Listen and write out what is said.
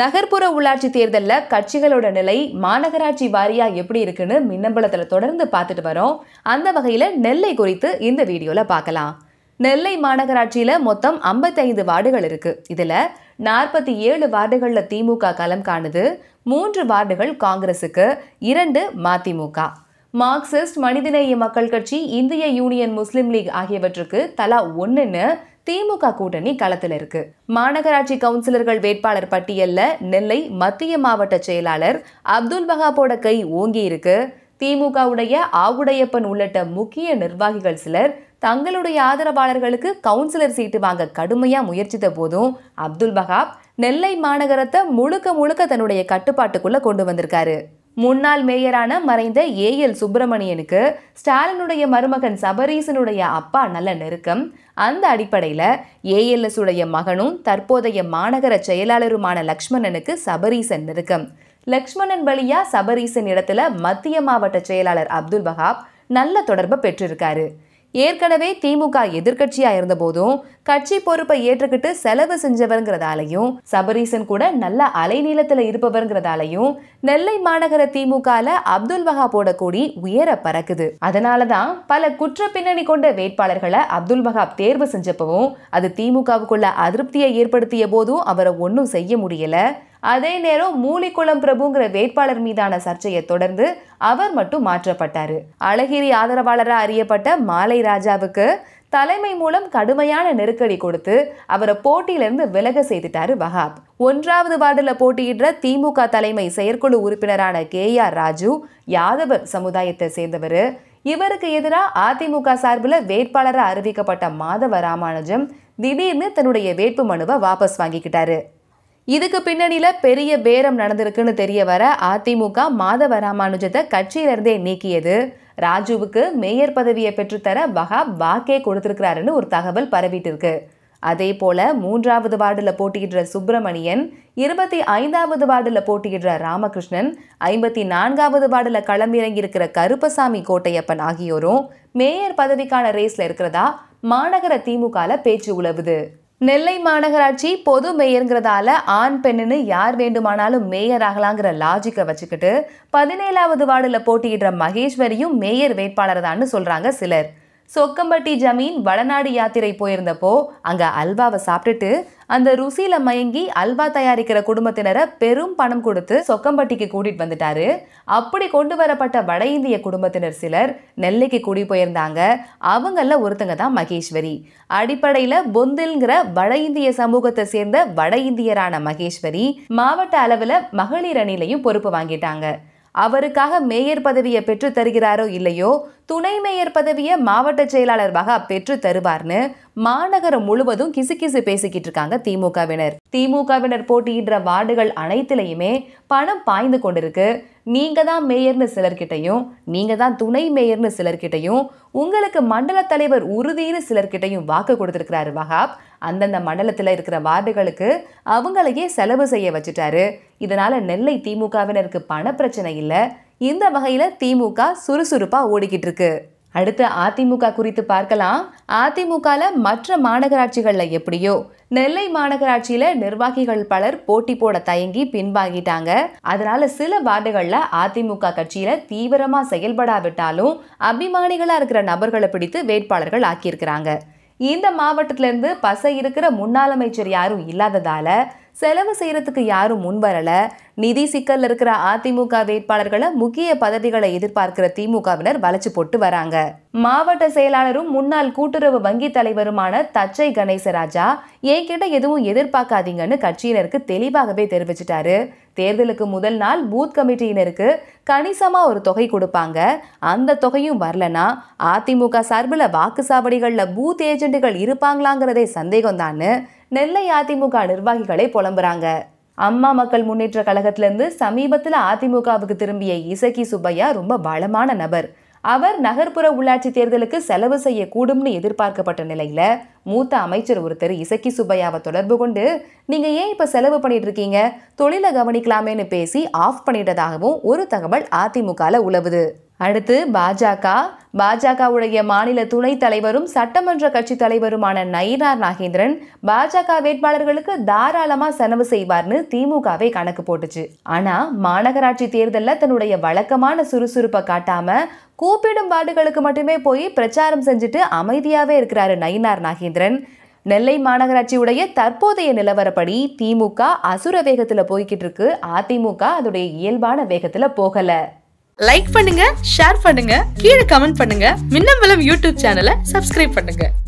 நகர்ப்புற உள்ளாட்சி தேர்தலில் கட்சிகளோட நிலை மாநகராட்சி வாரியாக எப்படி இருக்குன்னு மின்னம்பலத்தில் தொடர்ந்து பார்த்துட்டு வரோம் அந்த வகையில் நெல்லை குறித்து இந்த வீடியோவில் பார்க்கலாம் நெல்லை மாநகராட்சியில் மொத்தம் ஐம்பத்தைந்து வார்டுகள் இருக்குது இதில் நாற்பத்தி ஏழு வார்டுகளில் திமுக களம் காணுது மூன்று வார்டுகள் காங்கிரஸுக்கு இரண்டு மதிமுக மார்க்சிஸ்ட் மனிதநேய மக்கள் கட்சி இந்திய யூனியன் முஸ்லீம் லீக் ஆகியவற்றுக்கு தலா ஒன்றுன்னு திமுக கூட்டணி களத்தில் இருக்கு மாநகராட்சி கவுன்சிலர்கள் வேட்பாளர் பட்டியல்ல நெல்லை மத்திய மாவட்ட செயலாளர் அப்துல் வகாப்போட கை ஓங்கி இருக்கு திமுகவுடைய ஆவுடையப்பன் உள்ளிட்ட முக்கிய நிர்வாகிகள் சிலர் தங்களுடைய ஆதரவாளர்களுக்கு கவுன்சிலர் சீட்டு வாங்க கடுமையா முயற்சித்த போதும் அப்துல் வஹாப் நெல்லை மாநகரத்தை முழுக்க முழுக்க தன்னுடைய கட்டுப்பாட்டுக்குள்ள கொண்டு வந்திருக்காரு முன்னாள் மேயரான மறைந்த ஏ எல் சுப்பிரமணியனுக்கு ஸ்டாலினுடைய மருமகன் சபரீசனுடைய அப்பா நல்ல நெருக்கம் அந்த அடிப்படையில் ஏஎல்எஸ் உடைய மகனும் தற்போதைய மாநகர செயலாளருமான லக்ஷ்மணனுக்கு சபரீசன் நெருக்கம் லக்ஷ்மணன் வழியா சபரீசன் இடத்துல மத்திய மாவட்ட செயலாளர் அப்துல் வஹாப் நல்ல தொடர்பை பெற்றிருக்காரு ஏற்கனவே திமுக எதிர்கட்சியா இருந்தபோதும் கட்சி பொறுப்பை ஏற்றுக்கிட்டு செலவு செஞ்சவருங்கிறதாலையும் சபரீசன் கூட நல்ல அலைநீளத்தில் இருப்பவருங்கிறதாலையும் நெல்லை மாநகர திமுக அப்துல் போட கூடி உயர பறக்குது அதனாலதான் பல குற்ற பின்னணி கொண்ட வேட்பாளர்களை அப்துல் வஹாப் தேர்வு செஞ்சப்பவும் அது திமுகவுக்குள்ள அதிருப்தியை ஏற்படுத்திய போதும் அவரை ஒன்றும் செய்ய முடியல அதே நேரம் மூலிக்குளம் பிரபுங்கிற வேட்பாளர் மீதான சர்ச்சையை தொடர்ந்து அவர் மட்டும் மாற்றப்பட்டார் அழகிரி ஆதரவாளராக அறியப்பட்ட மாலை ராஜாவுக்கு தலைமை மூலம் கடுமையான நெருக்கடி கொடுத்து அவரை போட்டியிலிருந்து விலக செய்துட்டாரு வஹாப் ஒன்றாவது வார்டில் போட்டியிடுற திமுக தலைமை செயற்குழு உறுப்பினரான கே ஆர் ராஜு யாதவ சமுதாயத்தை சேர்ந்தவர் இவருக்கு எதிராக அதிமுக சார்பில் வேட்பாளராக அறிவிக்கப்பட்ட மாதவ ராமானுஜம் திடீர்னு தன்னுடைய வேட்பு மனுவை வாபஸ் வாங்கிக்கிட்டாரு இதுக்கு பின்னணியில் பெரிய பேரம் நடந்திருக்குன்னு தெரிய வர அதிமுக மாதவ ராமானுஜத்தை கட்சியிலிருந்தே நீக்கியது ராஜுவுக்கு மேயர் பதவியை பெற்றுத்தர வகாப் வாக்கே கொடுத்திருக்கிறாருன்னு ஒரு தகவல் பரவிட்டு இருக்கு அதே போல மூன்றாவது வார்டில் போட்டியிடுற சுப்பிரமணியன் இருபத்தி ஐந்தாவது வார்டில் போட்டியிடுற ராமகிருஷ்ணன் ஐம்பத்தி நான்காவது வார்டில் இருக்கிற கருப்பசாமி கோட்டையப்பன் ஆகியோரும் மேயர் பதவிக்கான ரேஸில் இருக்கிறதா மாநகர திமுகவில் பேச்சு உழவுது நெல்லை மாநகராட்சி பொது மேயருங்கிறதால ஆண் பெண்ணுன்னு யார் வேண்டுமானாலும் மேயர் ஆகலாங்கிற லாஜிக்கை வச்சுக்கிட்டு பதினேழாவது வார்டில் போட்டியிடுற மகேஸ்வரியும் மேயர் வேட்பாளர் தான் சொல்கிறாங்க சிலர் சொக்கம்பட்டி ஜமீன் வடநாடு யாத்திரை போயிருந்தப்போ அங்கே அல்வாவை சாப்பிட்டுட்டு அந்த ருசியில் மயங்கி அல்வா தயாரிக்கிற குடும்பத்தினரை பெரும் பணம் கொடுத்து சொக்கம்பட்டிக்கு கூட்டிகிட்டு வந்துட்டாரு அப்படி கொண்டு வரப்பட்ட வட இந்திய குடும்பத்தினர் சிலர் நெல்லைக்கு குடி போயிருந்தாங்க அவங்களில் ஒருத்தங்க தான் மகேஸ்வரி அடிப்படையில் பொந்தில்ங்கிற வட இந்திய சமூகத்தை சேர்ந்த வட இந்தியரான மகேஸ்வரி மாவட்ட அளவில் மகளிர் அணிலையும் பொறுப்பு வாங்கிட்டாங்க அவருக்காக மேயர் பதவியை பெற்று தருகிறாரோ இல்லையோ துணை மேயர் பதவியை மாவட்ட செயலாளர் வகா பெற்று தருவார்னு மாநகரம் முழுவதும் கிசுகிசு பேசிக்கிட்டு இருக்காங்க திமுகவினர் திமுகவினர் போட்டியிடுற வார்டுகள் அனைத்துலையுமே பணம் பாய்ந்து கொண்டிருக்கு நீங்க தான் மேயர்னு சிலர்கிட்டையும் நீங்க தான் துணை மேயர்னு சிலர்கிட்டையும் உங்களுக்கு மண்டல தலைவர் உறுதினு சிலர்கிட்டையும் வாக்கு கொடுத்துருக்கிறாரு வஹாப் அந்தந்த மண்டலத்தில் இருக்கிற வார்டுகளுக்கு அவங்களையே செலவு செய்ய வச்சுட்டாரு இதனால நெல்லை திமுகவினருக்கு பண பிரச்சனை இல்லை இந்த வகையில் திமுக சுறுசுறுப்பாக ஓடிக்கிட்டு இருக்கு அடுத்து அதிமுக குறித்து பார்க்கலாம் அதிமுகவில் மற்ற மாநகராட்சிகளில் எப்படியோ நெல்லை மாநகராட்சியில் நிர்வாகிகள் பலர் போட்டி போட தயங்கி பின்வாங்கிட்டாங்க அதனால சில வார்டுகளில் அதிமுக கட்சியில் தீவிரமாக செயல்படாவிட்டாலும் அபிமானிகளாக இருக்கிற நபர்களை பிடித்து வேட்பாளர்கள் ஆக்கியிருக்கிறாங்க இந்த மாவட்டத்திலேருந்து பசை இருக்கிற முன்னாள் அமைச்சர் யாரும் இல்லாததால செலவு செய்கிறதுக்கு யாரும் முன்வரலை நிதி சிக்கல் இருக்கிற அதிமுக வேட்பாளர்களை முக்கிய பதவிகளை எதிர்பார்க்கிற திமுகவினர் வளைச்சு போட்டு வராங்க மாவட்ட செயலாளரும் முன்னாள் கூட்டுறவு வங்கி தலைவருமான தச்சை கணேசராஜா என்கிட்ட எதுவும் எதிர்பார்க்காதீங்கன்னு கட்சியினருக்கு தெளிவாகவே தெரிவிச்சிட்டாரு தேர்தலுக்கு முதல் நாள் பூத் கமிட்டியினருக்கு கணிசமாக ஒரு தொகை கொடுப்பாங்க அந்த தொகையும் வரலனா அதிமுக சார்பில் வாக்கு சாவடிகளில் பூத் ஏஜென்ட்டுகள் இருப்பாங்களாங்கிறதே சந்தேகம் தான்னு நெல்லை அதிமுக நிர்வாகிகளை புலம்புறாங்க அம்மா மக்கள் முன்னேற்ற கழகத்திலிருந்து சமீபத்தில் அதிமுகவுக்கு திரும்பிய இசக்கி சுப்பையா ரொம்ப பலமான நபர் அவர் நகர்ப்புற உள்ளாட்சி தேர்தலுக்கு செலவு செய்யக்கூடும்னு எதிர்பார்க்கப்பட்ட நிலையில் மூத்த அமைச்சர் ஒருத்தர் இசக்கி சுப்பையாவை தொடர்பு கொண்டு நீங்கள் ஏன் இப்போ செலவு பண்ணிட்டு இருக்கீங்க தொழிலை கவனிக்கலாமேன்னு பேசி ஆஃப் பண்ணிட்டதாகவும் ஒரு தகவல் அதிமுகவில் உழவுது அடுத்து பாஜக பாஜகவுடைய மாநில துணைத் தலைவரும் சட்டமன்ற கட்சி தலைவருமான நயினார் நாகேந்திரன் பாஜக வேட்பாளர்களுக்கு தாராளமாக செலவு செய்வார்னு திமுகவே கணக்கு போட்டுச்சு ஆனா மாநகராட்சி தேர்தலில் தன்னுடைய வழக்கமான சுறுசுறுப்பை காட்டாம கூப்பிடும் வார்டுகளுக்கு மட்டுமே போய் பிரச்சாரம் செஞ்சுட்டு அமைதியாகவே இருக்கிறாரு நயினார் நாகேந்திரன் ராஜேந்திரன் நெல்லை மாநகராட்சியுடைய தற்போதைய நிலவரப்படி திமுக அசுர வேகத்துல போய்கிட்டு இருக்கு அதிமுக அதோடைய இயல்பான வேகத்துல போகல லைக் பண்ணுங்க ஷேர் பண்ணுங்க கீழே கமெண்ட் பண்ணுங்க மின்னம்பலம் யூடியூப் சேனலை சப்ஸ்கிரைப் பண்ணுங்க